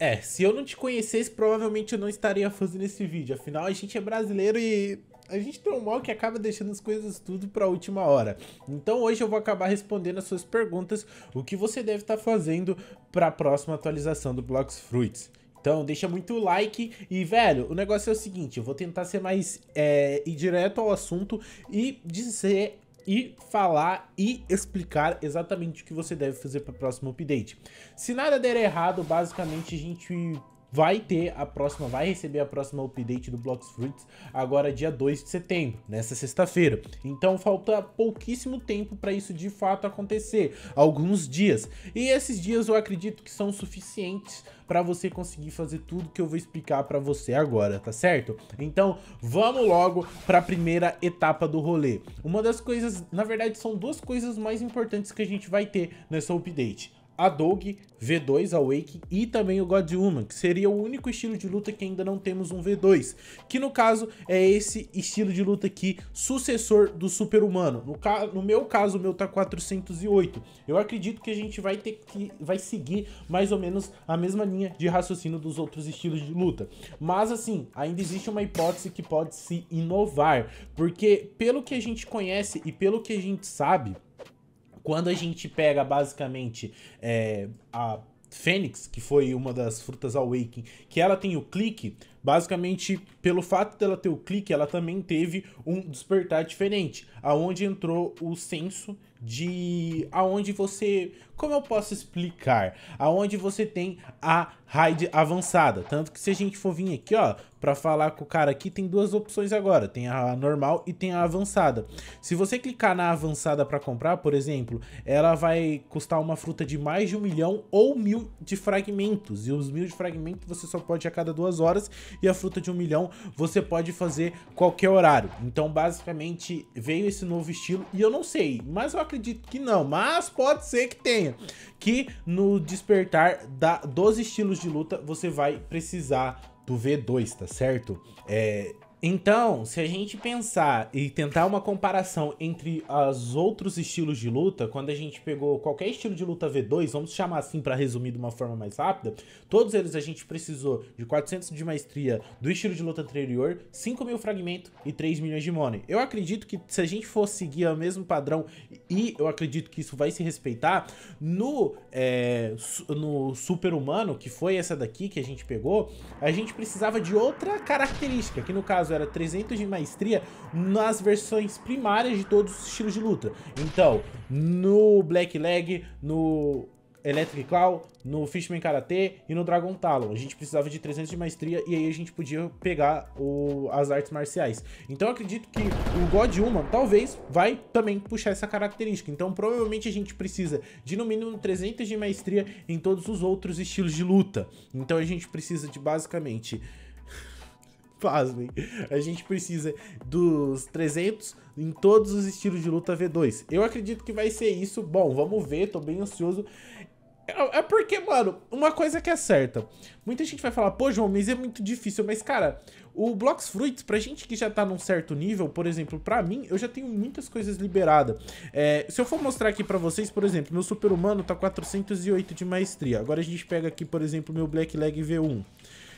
É, se eu não te conhecesse, provavelmente eu não estaria fazendo esse vídeo. Afinal, a gente é brasileiro e a gente tem um mal que acaba deixando as coisas tudo para a última hora. Então hoje eu vou acabar respondendo as suas perguntas, o que você deve estar tá fazendo para a próxima atualização do Blox Fruits. Então deixa muito like e, velho, o negócio é o seguinte, eu vou tentar ser mais é, ir direto ao assunto e dizer e falar e explicar exatamente o que você deve fazer para o próximo update. Se nada der errado, basicamente a gente vai ter a próxima, vai receber a próxima update do Blox Fruits agora dia 2 de setembro, nessa sexta-feira. Então falta pouquíssimo tempo para isso de fato acontecer, alguns dias. E esses dias eu acredito que são suficientes para você conseguir fazer tudo que eu vou explicar para você agora, tá certo? Então, vamos logo para a primeira etapa do rolê. Uma das coisas, na verdade, são duas coisas mais importantes que a gente vai ter nessa update a Dog, V2, Awake e também o Godwoman, que seria o único estilo de luta que ainda não temos um V2, que no caso é esse estilo de luta aqui, sucessor do super-humano. No, ca... no meu caso, o meu tá 408. Eu acredito que a gente vai ter que vai seguir mais ou menos a mesma linha de raciocínio dos outros estilos de luta. Mas assim, ainda existe uma hipótese que pode se inovar, porque pelo que a gente conhece e pelo que a gente sabe, quando a gente pega basicamente é, a Fênix, que foi uma das frutas Awakening, que ela tem o clique, Basicamente, pelo fato dela ter o clique, ela também teve um despertar diferente, aonde entrou o senso de aonde você, como eu posso explicar, aonde você tem a raid avançada. Tanto que se a gente for vir aqui, ó, para falar com o cara aqui, tem duas opções agora, tem a normal e tem a avançada. Se você clicar na avançada para comprar, por exemplo, ela vai custar uma fruta de mais de um milhão ou mil de fragmentos. E os mil de fragmentos você só pode a cada duas horas e a fruta de um milhão você pode fazer qualquer horário. Então, basicamente, veio esse novo estilo e eu não sei, mas eu acredito que não, mas pode ser que tenha. Que no despertar da, dos estilos de luta você vai precisar do V2, tá certo? É, então, se a gente pensar e tentar uma comparação entre os outros estilos de luta, quando a gente pegou qualquer estilo de luta V2, vamos chamar assim para resumir de uma forma mais rápida, todos eles a gente precisou de 400 de maestria do estilo de luta anterior, 5 mil fragmentos e 3 milhões de money. Eu acredito que se a gente for seguir o mesmo padrão, e eu acredito que isso vai se respeitar, no, é, no Super Humano, que foi essa daqui que a gente pegou, a gente precisava de outra característica, que no caso caso era 300 de maestria, nas versões primárias de todos os estilos de luta. Então, no Black Leg, no Electric Claw, no Fishman Karate e no Dragon Talon. A gente precisava de 300 de maestria e aí a gente podia pegar o, as artes marciais. Então acredito que o God Human talvez vai também puxar essa característica. Então provavelmente a gente precisa de no mínimo 300 de maestria em todos os outros estilos de luta. Então a gente precisa de basicamente Pasmem. A gente precisa dos 300 em todos os estilos de luta V2. Eu acredito que vai ser isso. Bom, vamos ver, tô bem ansioso. É, é porque, mano, uma coisa que é certa. Muita gente vai falar, pô, João, mas é muito difícil. Mas, cara, o Blocks Fruits, pra gente que já tá num certo nível, por exemplo, pra mim, eu já tenho muitas coisas liberadas. É, se eu for mostrar aqui pra vocês, por exemplo, meu Super Humano tá 408 de maestria. Agora a gente pega aqui, por exemplo, meu Black Leg V1.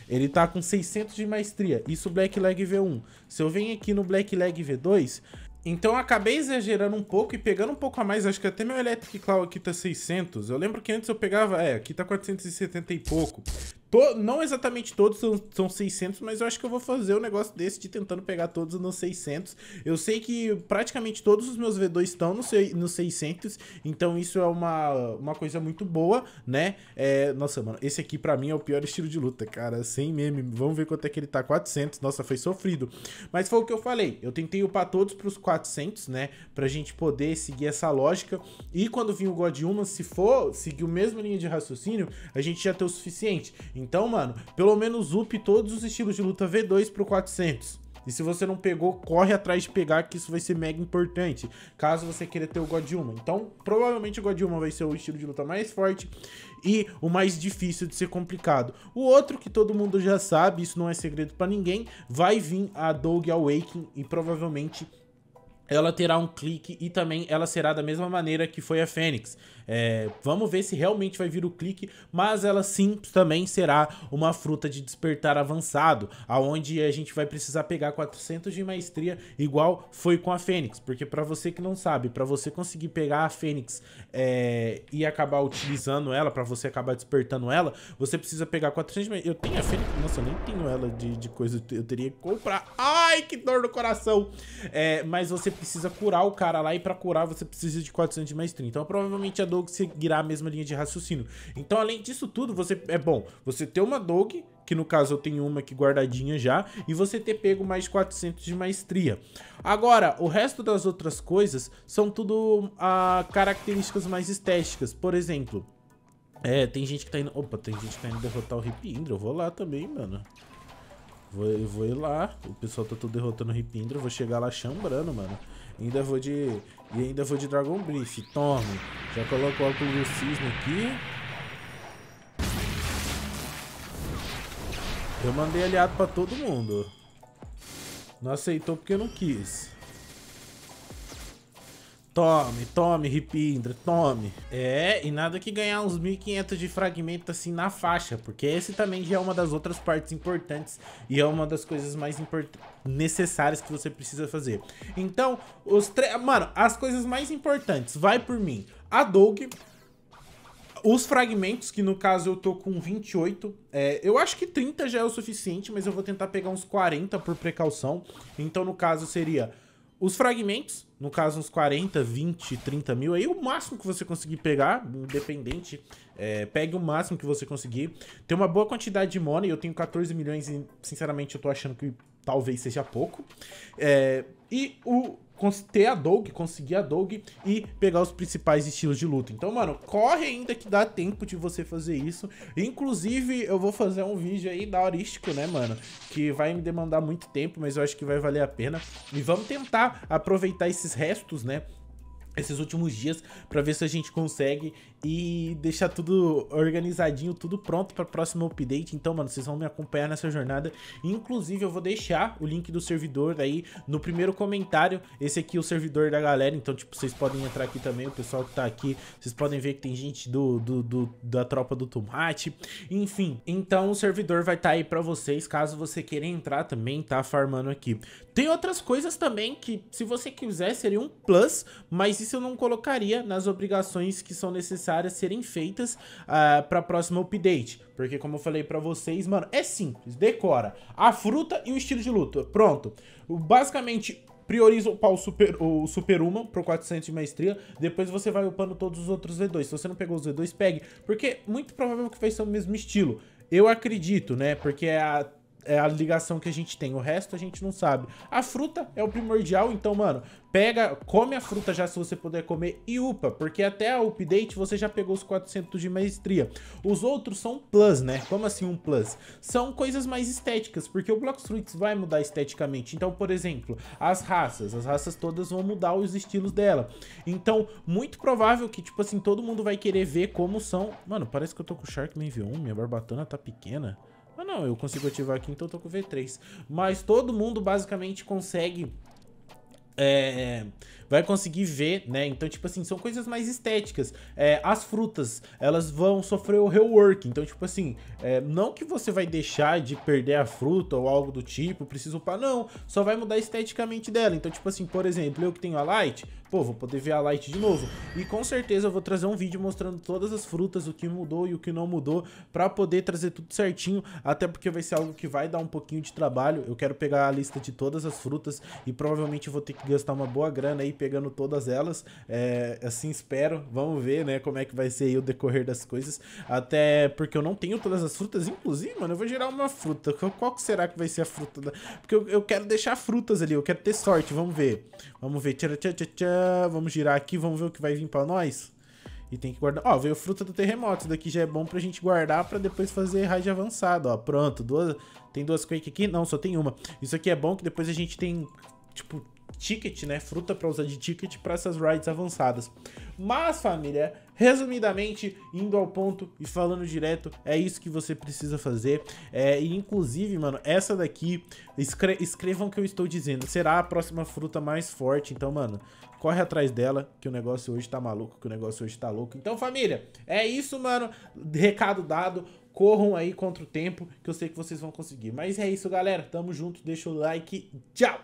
Ele tá com 600 de maestria, isso Black Leg V1. Se eu venho aqui no Black Leg V2, então eu acabei exagerando um pouco e pegando um pouco a mais, acho que até meu Electric Claw aqui tá 600. Eu lembro que antes eu pegava, é, aqui tá 470 e pouco não exatamente todos são, são 600, mas eu acho que eu vou fazer um negócio desse de tentando pegar todos nos 600. Eu sei que praticamente todos os meus V2 estão nos no 600, então isso é uma, uma coisa muito boa, né? É, nossa, mano, esse aqui pra mim é o pior estilo de luta, cara, sem meme. Vamos ver quanto é que ele tá, 400. Nossa, foi sofrido. Mas foi o que eu falei, eu tentei upar todos pros 400, né? Pra gente poder seguir essa lógica. E quando vir o God Human, se for seguir o mesmo linha de raciocínio, a gente já tem o suficiente. Então, mano, pelo menos up todos os estilos de luta V2 pro 400. E se você não pegou, corre atrás de pegar, que isso vai ser mega importante, caso você queira ter o Godilma. Então, provavelmente o Godilma vai ser o estilo de luta mais forte e o mais difícil de ser complicado. O outro, que todo mundo já sabe, isso não é segredo para ninguém, vai vir a Dog Awakening e provavelmente ela terá um clique e também ela será da mesma maneira que foi a Fênix. É, vamos ver se realmente vai vir o clique, mas ela sim também será uma fruta de despertar avançado, aonde a gente vai precisar pegar 400 de maestria, igual foi com a Fênix, porque para você que não sabe, para você conseguir pegar a Fênix é, e acabar utilizando ela, para você acabar despertando ela, você precisa pegar 400 de maestria. Eu tenho a Fênix, nossa, eu nem tenho ela de, de coisa, eu teria que comprar. Ai, que dor no coração! É, mas você precisa curar o cara lá e para curar você precisa de 400 de maestria. Então provavelmente a Dog seguirá a mesma linha de raciocínio. Então, além disso tudo, você é bom você ter uma Dog, que no caso eu tenho uma aqui guardadinha já, e você ter pego mais 400 de maestria. Agora, o resto das outras coisas são tudo ah, características mais estéticas. Por exemplo, é, tem gente que tá indo... Opa, tem gente que tá indo derrotar o Ripindro. Eu vou lá também, mano. Vou, eu vou ir lá. O pessoal tá tudo derrotando o Ripindro. Eu vou chegar lá chambrando, mano. Ainda vou de. E ainda vou de Dragon Brief. Tome. Já coloco o óculos do cisne aqui. Eu mandei aliado pra todo mundo. Não aceitou porque não quis. Tome, tome, Ripindra, tome. É, e nada que ganhar uns 1500 de fragmento assim na faixa, porque esse também já é uma das outras partes importantes e é uma das coisas mais necessárias que você precisa fazer. Então, os mano, as coisas mais importantes, vai por mim. A Doug, os fragmentos, que no caso eu tô com 28, é, eu acho que 30 já é o suficiente, mas eu vou tentar pegar uns 40 por precaução. Então, no caso, seria os fragmentos, no caso uns 40, 20, 30 mil, aí o máximo que você conseguir pegar, independente, é, pegue o máximo que você conseguir. Tem uma boa quantidade de money, eu tenho 14 milhões e, sinceramente, eu tô achando que talvez seja pouco. É, e o ter a Dog, conseguir a Dog e pegar os principais estilos de luta. Então, mano, corre ainda que dá tempo de você fazer isso. Inclusive, eu vou fazer um vídeo aí da heurístico, né, mano? Que vai me demandar muito tempo, mas eu acho que vai valer a pena. E vamos tentar aproveitar esses restos, né? esses últimos dias para ver se a gente consegue e deixar tudo organizadinho, tudo pronto para próximo update. Então, mano, vocês vão me acompanhar nessa jornada. Inclusive, eu vou deixar o link do servidor aí no primeiro comentário. Esse aqui é o servidor da galera, então tipo, vocês podem entrar aqui também, o pessoal que tá aqui, vocês podem ver que tem gente do, do, do da tropa do tomate. Enfim, então o servidor vai estar tá aí para vocês, caso você queira entrar também, tá farmando aqui. Tem outras coisas também que se você quiser seria um plus, mas isso eu não colocaria nas obrigações que são necessárias serem feitas uh, ah, para a próxima update. Porque como eu falei para vocês, mano, é simples, decora. A fruta e o estilo de luta, pronto. Basicamente, prioriza upar o super, o super Uma pro 400 de maestria, depois você vai upando todos os outros V2. Se você não pegou os V2, pegue, porque muito provável que vai ser o mesmo estilo. Eu acredito, né? Porque é a é a ligação que a gente tem. O resto a gente não sabe. A fruta é o primordial, então, mano, pega, come a fruta já se você puder comer e upa, porque até a update você já pegou os 400 de maestria. Os outros são plus, né? Como assim um plus? São coisas mais estéticas, porque o Block Fruits vai mudar esteticamente. Então, por exemplo, as raças, as raças todas vão mudar os estilos dela. Então, muito provável que, tipo assim, todo mundo vai querer ver como são... Mano, parece que eu tô com o Sharkman V1, minha barbatana tá pequena. Ah, não, eu consigo ativar aqui, então eu tô com V3. Mas todo mundo basicamente consegue é, vai conseguir ver, né? Então, tipo assim, são coisas mais estéticas. É, as frutas, elas vão sofrer o rework. Então, tipo assim, é, não que você vai deixar de perder a fruta ou algo do tipo, preciso upar, não. Só vai mudar esteticamente dela. Então, tipo assim, por exemplo, eu que tenho a Light, Pô, vou poder ver a Light de novo. E com certeza eu vou trazer um vídeo mostrando todas as frutas, o que mudou e o que não mudou, pra poder trazer tudo certinho, até porque vai ser algo que vai dar um pouquinho de trabalho. Eu quero pegar a lista de todas as frutas e provavelmente vou ter que gastar uma boa grana aí pegando todas elas. É, assim espero, vamos ver, né, como é que vai ser aí o decorrer das coisas. Até porque eu não tenho todas as frutas, inclusive, mano, eu vou gerar uma fruta. Qual será que vai ser a fruta? Da... Porque eu, eu quero deixar frutas ali, eu quero ter sorte, vamos ver. Vamos ver, tchau, tchau, tchau, tchau. Vamos girar aqui, vamos ver o que vai vir pra nós. E tem que guardar... Ó, veio fruta do terremoto. Isso daqui já é bom pra gente guardar pra depois fazer raid avançado, ó. Pronto, duas... Tem duas Quake aqui? Não, só tem uma. Isso aqui é bom que depois a gente tem, tipo, ticket, né? Fruta para usar de ticket para essas rides avançadas. Mas, família, resumidamente, indo ao ponto e falando direto, é isso que você precisa fazer. É, e inclusive, mano, essa daqui, escre escrevam o que eu estou dizendo. Será a próxima fruta mais forte. Então, mano, corre atrás dela, que o negócio hoje tá maluco, que o negócio hoje tá louco. Então, família, é isso, mano. Recado dado corram aí contra o tempo, que eu sei que vocês vão conseguir. Mas é isso, galera. Tamo junto, deixa o like. Tchau!